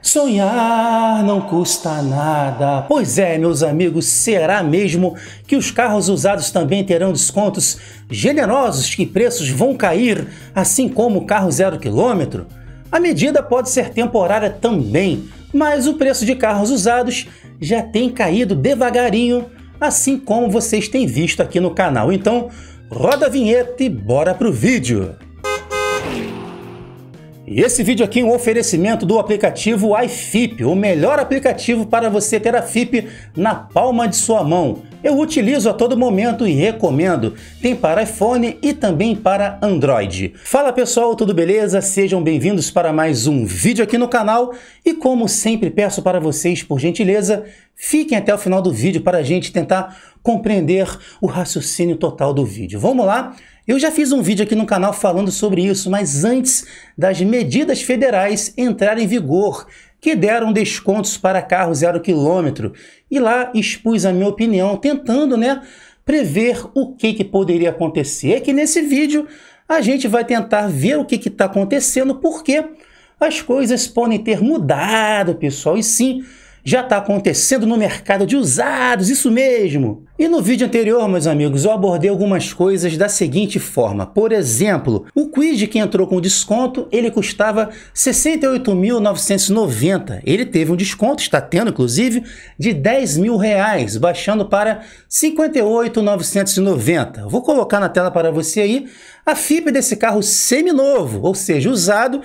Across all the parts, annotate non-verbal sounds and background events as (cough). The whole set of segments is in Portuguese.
Sonhar não custa nada. Pois é, meus amigos, será mesmo que os carros usados também terão descontos generosos que preços vão cair, assim como o carro zero quilômetro? A medida pode ser temporária também, mas o preço de carros usados já tem caído devagarinho, assim como vocês têm visto aqui no canal. Então, roda a vinheta e bora pro vídeo! E esse vídeo aqui é um oferecimento do aplicativo iFIP, o melhor aplicativo para você ter a FIP na palma de sua mão. Eu utilizo a todo momento e recomendo. Tem para iPhone e também para Android. Fala pessoal, tudo beleza? Sejam bem-vindos para mais um vídeo aqui no canal. E como sempre peço para vocês, por gentileza, fiquem até o final do vídeo para a gente tentar compreender o raciocínio total do vídeo. Vamos lá? Eu já fiz um vídeo aqui no canal falando sobre isso, mas antes das medidas federais entrarem em vigor, que deram descontos para carro zero quilômetro, e lá expus a minha opinião, tentando né, prever o que, que poderia acontecer. que nesse vídeo a gente vai tentar ver o que está acontecendo, porque as coisas podem ter mudado, pessoal, e sim, já está acontecendo no mercado de usados, isso mesmo! E no vídeo anterior, meus amigos, eu abordei algumas coisas da seguinte forma. Por exemplo, o Quid que entrou com desconto, ele custava 68.990. Ele teve um desconto, está tendo inclusive, de 10 mil reais, baixando para 58.990. Vou colocar na tela para você aí a FIP desse carro seminovo, ou seja, usado,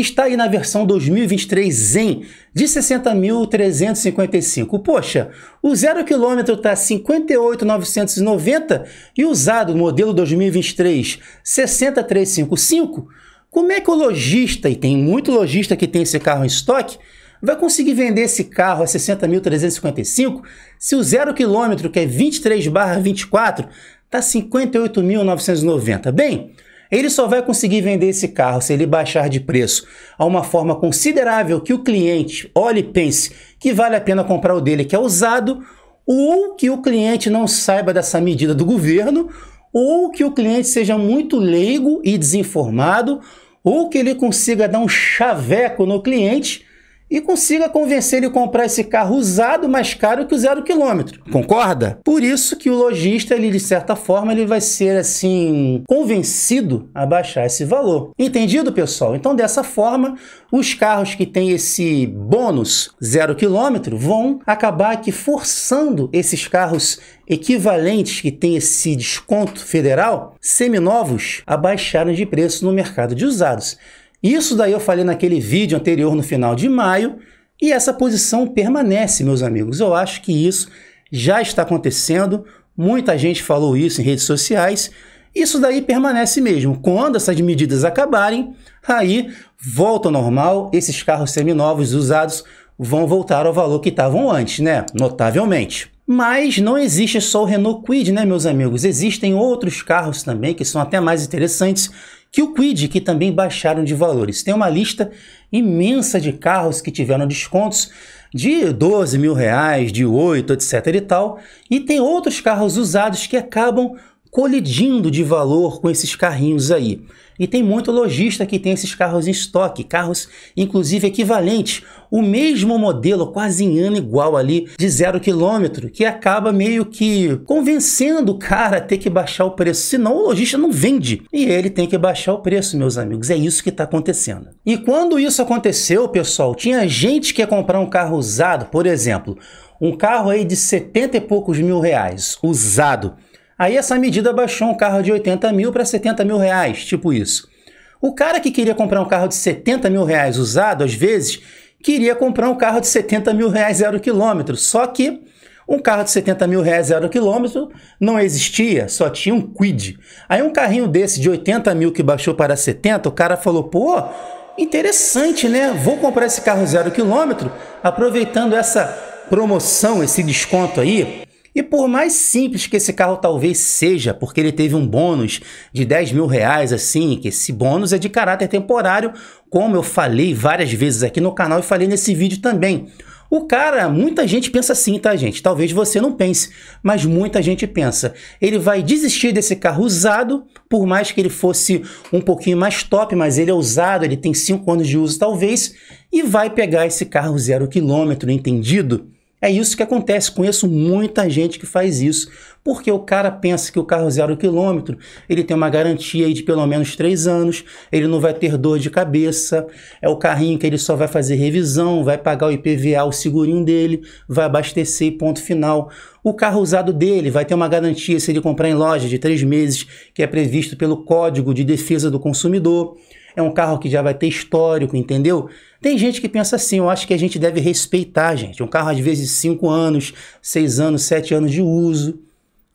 está aí na versão 2023 Zen de 60.355. Poxa, o zero quilômetro está 58.990 e usado modelo 2023 6355. Como é que o lojista, e tem muito lojista que tem esse carro em estoque, vai conseguir vender esse carro a 60.355 se o zero quilômetro, que é 23 24, está 58.990? Bem, ele só vai conseguir vender esse carro se ele baixar de preço a uma forma considerável que o cliente olhe e pense que vale a pena comprar o dele que é usado, ou que o cliente não saiba dessa medida do governo, ou que o cliente seja muito leigo e desinformado, ou que ele consiga dar um chaveco no cliente e consiga convencer ele a comprar esse carro usado mais caro que o zero quilômetro. Concorda? Por isso que o lojista, ele de certa forma, ele vai ser assim convencido a baixar esse valor. Entendido, pessoal? Então, dessa forma, os carros que têm esse bônus zero quilômetro vão acabar aqui forçando esses carros equivalentes que têm esse desconto federal seminovos a baixarem de preço no mercado de usados. Isso daí eu falei naquele vídeo anterior no final de maio e essa posição permanece, meus amigos. Eu acho que isso já está acontecendo, muita gente falou isso em redes sociais. Isso daí permanece mesmo. Quando essas medidas acabarem, aí volta ao normal, esses carros seminovos usados vão voltar ao valor que estavam antes, né? Notavelmente. Mas não existe só o Renault Quid, né, meus amigos? Existem outros carros também que são até mais interessantes que o Quid, que também baixaram de valores. Tem uma lista imensa de carros que tiveram descontos de 12 mil reais, de 8, etc e tal. E tem outros carros usados que acabam colidindo de valor com esses carrinhos aí. E tem muito lojista que tem esses carros em estoque, carros inclusive equivalentes, o mesmo modelo, quase em ano igual ali, de zero quilômetro, que acaba meio que convencendo o cara a ter que baixar o preço, senão o lojista não vende e ele tem que baixar o preço, meus amigos. É isso que está acontecendo. E quando isso aconteceu, pessoal, tinha gente que ia comprar um carro usado, por exemplo, um carro aí de 70 e poucos mil reais, usado. Aí essa medida baixou um carro de 80 mil para 70 mil reais, tipo isso. O cara que queria comprar um carro de 70 mil reais usado, às vezes, queria comprar um carro de 70 mil reais zero quilômetro. Só que um carro de 70 mil reais zero quilômetro não existia, só tinha um quid. Aí um carrinho desse de 80 mil que baixou para 70, o cara falou, pô, interessante, né? Vou comprar esse carro zero quilômetro, aproveitando essa promoção, esse desconto aí, e por mais simples que esse carro talvez seja, porque ele teve um bônus de 10 mil reais, assim, que esse bônus é de caráter temporário, como eu falei várias vezes aqui no canal e falei nesse vídeo também. O cara, muita gente pensa assim, tá, gente? Talvez você não pense, mas muita gente pensa. Ele vai desistir desse carro usado, por mais que ele fosse um pouquinho mais top, mas ele é usado, ele tem 5 anos de uso, talvez, e vai pegar esse carro zero quilômetro, entendido? É isso que acontece. Conheço muita gente que faz isso porque o cara pensa que o carro zero quilômetro, ele tem uma garantia de pelo menos três anos, ele não vai ter dor de cabeça, é o carrinho que ele só vai fazer revisão, vai pagar o IPVA, o segurinho dele, vai abastecer e ponto final. O carro usado dele vai ter uma garantia se ele comprar em loja de três meses, que é previsto pelo Código de Defesa do Consumidor é um carro que já vai ter histórico, entendeu? Tem gente que pensa assim, eu acho que a gente deve respeitar, gente. Um carro às vezes 5 anos, 6 anos, 7 anos de uso.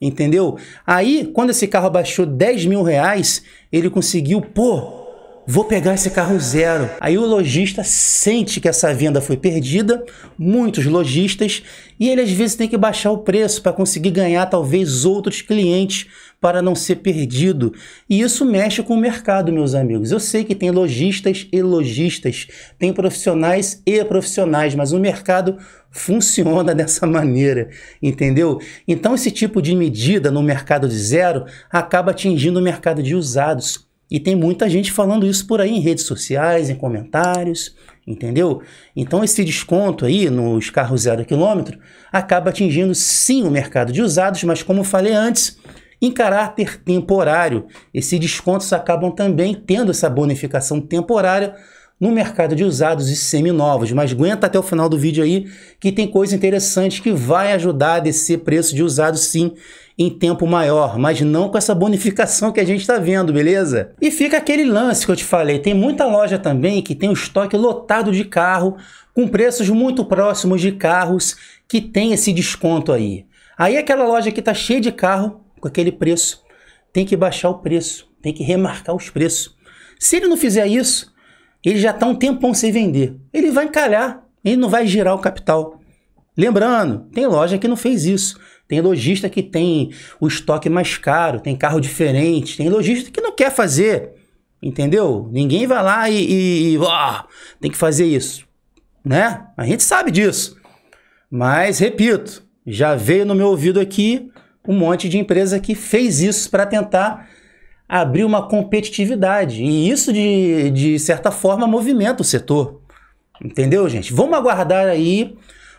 Entendeu? Aí, quando esse carro baixou 10 mil reais, ele conseguiu, pô, vou pegar esse carro zero. Aí o lojista sente que essa venda foi perdida, muitos lojistas, e ele às vezes tem que baixar o preço para conseguir ganhar talvez outros clientes para não ser perdido. E isso mexe com o mercado, meus amigos. Eu sei que tem lojistas e lojistas, tem profissionais e profissionais, mas o mercado funciona (laughs) dessa maneira, entendeu? Então esse tipo de medida no mercado de zero acaba atingindo o mercado de usados. E tem muita gente falando isso por aí em redes sociais, em comentários, entendeu? Então esse desconto aí nos carros zero quilômetro acaba atingindo sim o mercado de usados, mas como falei antes, em caráter temporário, esses descontos acabam também tendo essa bonificação temporária no mercado de usados e seminovos, mas aguenta até o final do vídeo aí que tem coisa interessante que vai ajudar a descer preço de usado sim em tempo maior, mas não com essa bonificação que a gente está vendo, beleza? E fica aquele lance que eu te falei, tem muita loja também que tem um estoque lotado de carro com preços muito próximos de carros que tem esse desconto aí. Aí aquela loja que está cheia de carro com aquele preço. Tem que baixar o preço, tem que remarcar os preços. Se ele não fizer isso, ele já está um tempão sem vender. Ele vai encalhar, ele não vai girar o capital. Lembrando, tem loja que não fez isso. Tem lojista que tem o estoque mais caro, tem carro diferente, tem lojista que não quer fazer. Entendeu? Ninguém vai lá e, e ó, tem que fazer isso. Né? A gente sabe disso. Mas, repito, já veio no meu ouvido aqui um monte de empresa que fez isso para tentar abrir uma competitividade. E isso, de, de certa forma, movimenta o setor. Entendeu, gente? Vamos aguardar aí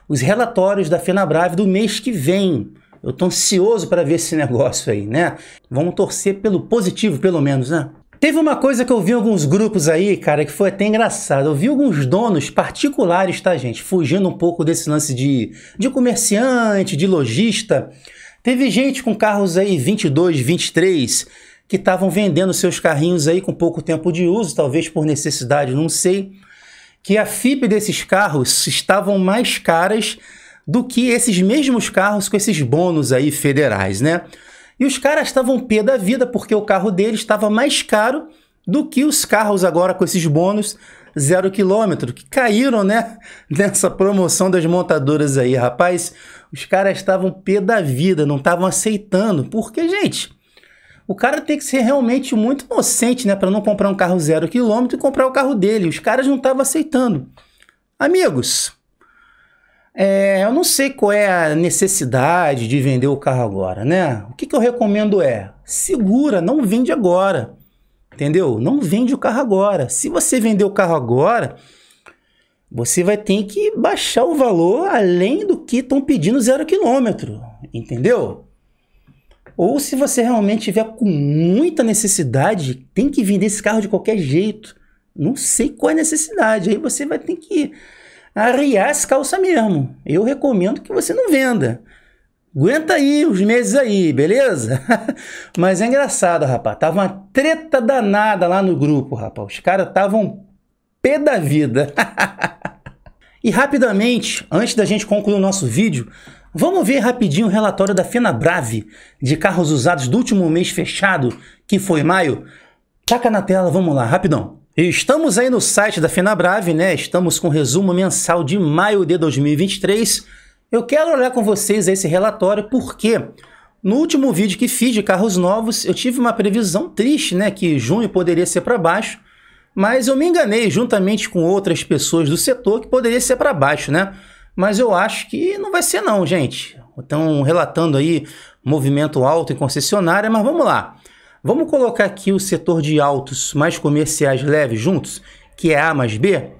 os relatórios da FenaBrave do mês que vem. Eu tô ansioso para ver esse negócio aí, né? Vamos torcer pelo positivo, pelo menos, né? Teve uma coisa que eu vi em alguns grupos aí, cara, que foi até engraçado. Eu vi alguns donos particulares, tá, gente? Fugindo um pouco desse lance de, de comerciante, de lojista. Teve gente com carros aí 22, 23 que estavam vendendo seus carrinhos aí com pouco tempo de uso, talvez por necessidade, não sei, que a FIP desses carros estavam mais caras do que esses mesmos carros com esses bônus aí federais, né? E os caras estavam pé da vida porque o carro dele estava mais caro do que os carros agora com esses bônus zero quilômetro, que caíram, né? (laughs) Nessa promoção das montadoras aí, rapaz. Os caras estavam pé da vida, não estavam aceitando. Porque, gente, o cara tem que ser realmente muito inocente, né? Para não comprar um carro zero quilômetro e comprar o carro dele. Os caras não estavam aceitando. Amigos, é, eu não sei qual é a necessidade de vender o carro agora, né? O que, que eu recomendo é segura, não vende agora entendeu? Não vende o carro agora. Se você vender o carro agora, você vai ter que baixar o valor além do que estão pedindo zero quilômetro, entendeu? Ou se você realmente tiver com muita necessidade, tem que vender esse carro de qualquer jeito. Não sei qual é a necessidade. Aí você vai ter que arriar as calças mesmo. Eu recomendo que você não venda. Aguenta aí os meses aí, beleza? (laughs) Mas é engraçado, rapaz. Tava uma treta danada lá no grupo, rapaz. Os caras estavam pé da vida. (laughs) e rapidamente, antes da gente concluir o nosso vídeo, vamos ver rapidinho o relatório da FenaBrave de carros usados do último mês fechado, que foi maio. Taca na tela, vamos lá, rapidão. Estamos aí no site da FenaBrave, né? Estamos com resumo mensal de maio de 2023 eu quero olhar com vocês esse relatório porque no último vídeo que fiz de carros novos, eu tive uma previsão triste, né, que junho poderia ser para baixo, mas eu me enganei juntamente com outras pessoas do setor que poderia ser para baixo, né? Mas eu acho que não vai ser não, gente. Estão relatando aí movimento alto em concessionária, mas vamos lá. Vamos colocar aqui o setor de autos mais comerciais leves juntos, que é A mais B.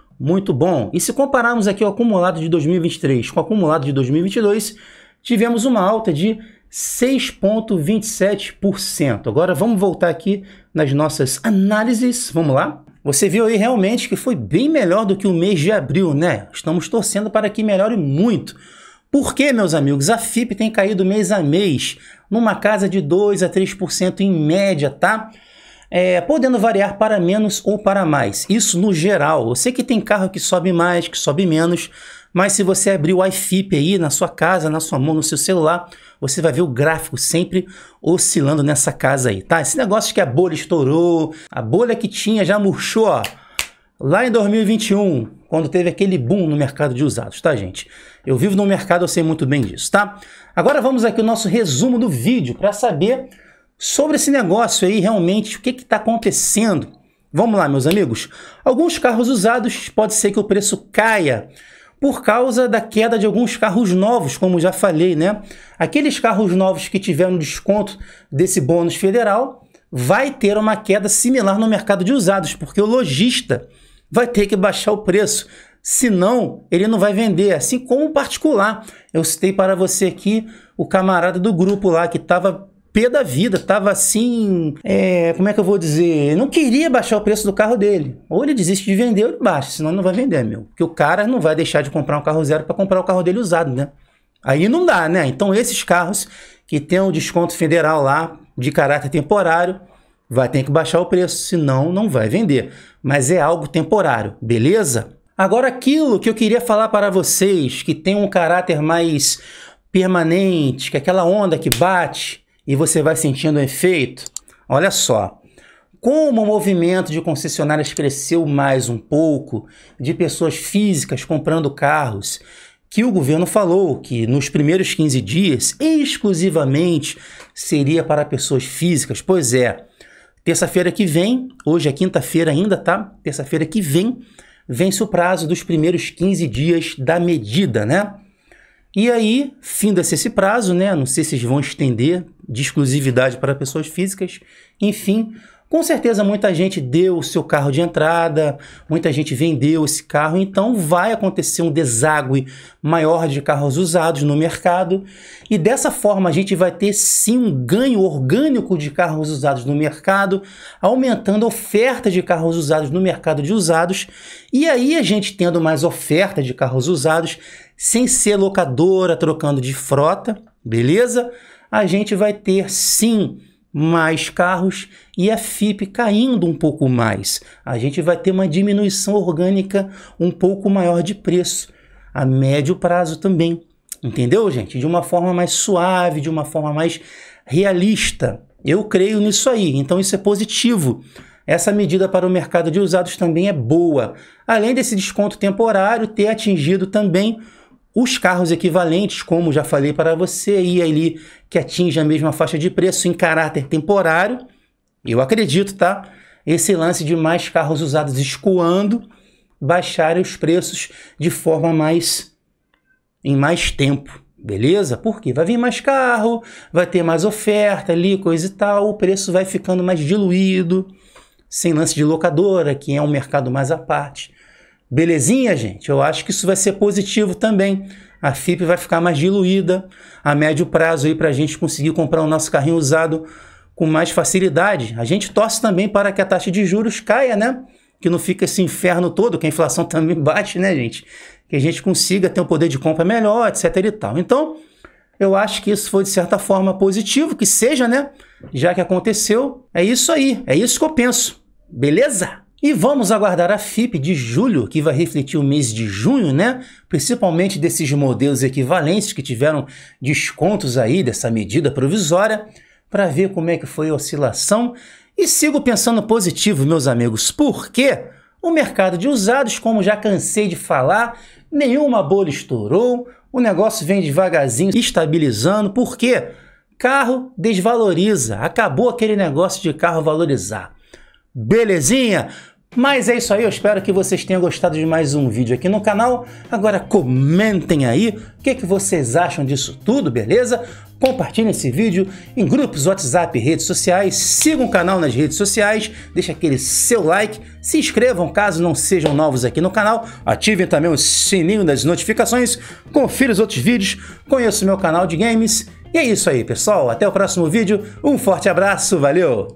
muito bom. E se compararmos aqui o acumulado de 2023 com o acumulado de 2022, tivemos uma alta de 6,27%. Agora vamos voltar aqui nas nossas análises. Vamos lá? Você viu aí realmente que foi bem melhor do que o mês de abril, né? Estamos torcendo para que melhore muito. Porque, meus amigos, a FIP tem caído mês a mês, numa casa de 2 a 3% em média, tá? é, podendo variar para menos ou para mais. Isso no geral. Eu sei que tem carro que sobe mais, que sobe menos, mas se você abrir o iFIP aí na sua casa, na sua mão, no seu celular, você vai ver o gráfico sempre oscilando nessa casa aí, tá? Esse negócio de que a bolha estourou, a bolha que tinha já murchou, ó, lá em 2021, quando teve aquele boom no mercado de usados, tá, gente? Eu vivo no mercado, eu sei muito bem disso, tá? Agora vamos aqui o nosso resumo do vídeo para saber sobre esse negócio aí, realmente, o que está acontecendo. Vamos lá, meus amigos. Alguns carros usados pode ser que o preço caia por causa da queda de alguns carros novos, como já falei, né? Aqueles carros novos que tiveram desconto desse bônus federal vai ter uma queda similar no mercado de usados, porque o lojista vai ter que baixar o preço, senão ele não vai vender, assim como o particular. Eu citei para você aqui o camarada do grupo lá que estava pé da vida, tava assim, é, como é que eu vou dizer? Não queria baixar o preço do carro dele. Ou ele desiste de vender ou ele baixa, senão ele não vai vender, meu. Porque o cara não vai deixar de comprar um carro zero para comprar o carro dele usado, né? Aí não dá, né? Então esses carros que tem um desconto federal lá de caráter temporário, vai ter que baixar o preço, senão não vai vender. Mas é algo temporário, beleza? Agora aquilo que eu queria falar para vocês, que tem um caráter mais permanente, que é aquela onda que bate, e você vai sentindo o efeito? Olha só. Como o movimento de concessionárias cresceu mais um pouco, de pessoas físicas comprando carros, que o governo falou que nos primeiros 15 dias exclusivamente seria para pessoas físicas. Pois é, terça-feira que vem, hoje é quinta-feira ainda, tá? Terça-feira que vem, vence o prazo dos primeiros 15 dias da medida, né? E aí, finda-se esse prazo, né? Não sei se eles vão estender de exclusividade para pessoas físicas. Enfim, com certeza muita gente deu o seu carro de entrada, muita gente vendeu esse carro, então vai acontecer um deságue maior de carros usados no mercado e dessa forma a gente vai ter sim um ganho orgânico de carros usados no mercado, aumentando a oferta de carros usados no mercado de usados e aí a gente tendo mais oferta de carros usados sem ser locadora trocando de frota, beleza? A gente vai ter sim mais carros e a FIP caindo um pouco mais. A gente vai ter uma diminuição orgânica um pouco maior de preço a médio prazo também. Entendeu, gente? De uma forma mais suave, de uma forma mais realista. Eu creio nisso aí, então isso é positivo. Essa medida para o mercado de usados também é boa. Além desse desconto temporário ter atingido também os carros equivalentes, como já falei para você, e ali que atinge a mesma faixa de preço em caráter temporário, eu acredito, tá? Esse lance de mais carros usados escoando baixarem os preços de forma mais em mais tempo, beleza? Porque vai vir mais carro, vai ter mais oferta ali, coisa e tal, o preço vai ficando mais diluído, sem lance de locadora, que é um mercado mais à parte. Belezinha, gente? Eu acho que isso vai ser positivo também. A FIP vai ficar mais diluída a médio prazo aí para a gente conseguir comprar o nosso carrinho usado com mais facilidade. A gente torce também para que a taxa de juros caia, né? Que não fica esse inferno todo, que a inflação (laughs) também bate, né, gente? Que a gente consiga ter um poder de compra melhor, etc e tal. Então, eu acho que isso foi de certa forma positivo, que seja, né? Já que aconteceu, é isso aí, é isso que eu penso. Beleza? E vamos aguardar a FIP de julho, que vai refletir o mês de junho, né? Principalmente desses modelos equivalentes que tiveram descontos aí dessa medida provisória, para ver como é que foi a oscilação. E sigo pensando positivo, meus amigos, porque o mercado de usados, como já cansei de falar, nenhuma bolha estourou, o negócio vem devagarzinho estabilizando, porque carro desvaloriza, acabou aquele negócio de carro valorizar. Belezinha? Mas é isso aí, eu espero que vocês tenham gostado de mais um vídeo aqui no canal. Agora comentem aí o que, que vocês acham disso tudo, beleza? Compartilhem esse vídeo em grupos, WhatsApp, redes sociais, sigam o canal nas redes sociais, deixe aquele seu like, se inscrevam caso não sejam novos aqui no canal, ativem também o sininho das notificações, confira os outros vídeos, conheça o meu canal de games. E é isso aí, pessoal. Até o próximo vídeo. Um forte abraço, valeu!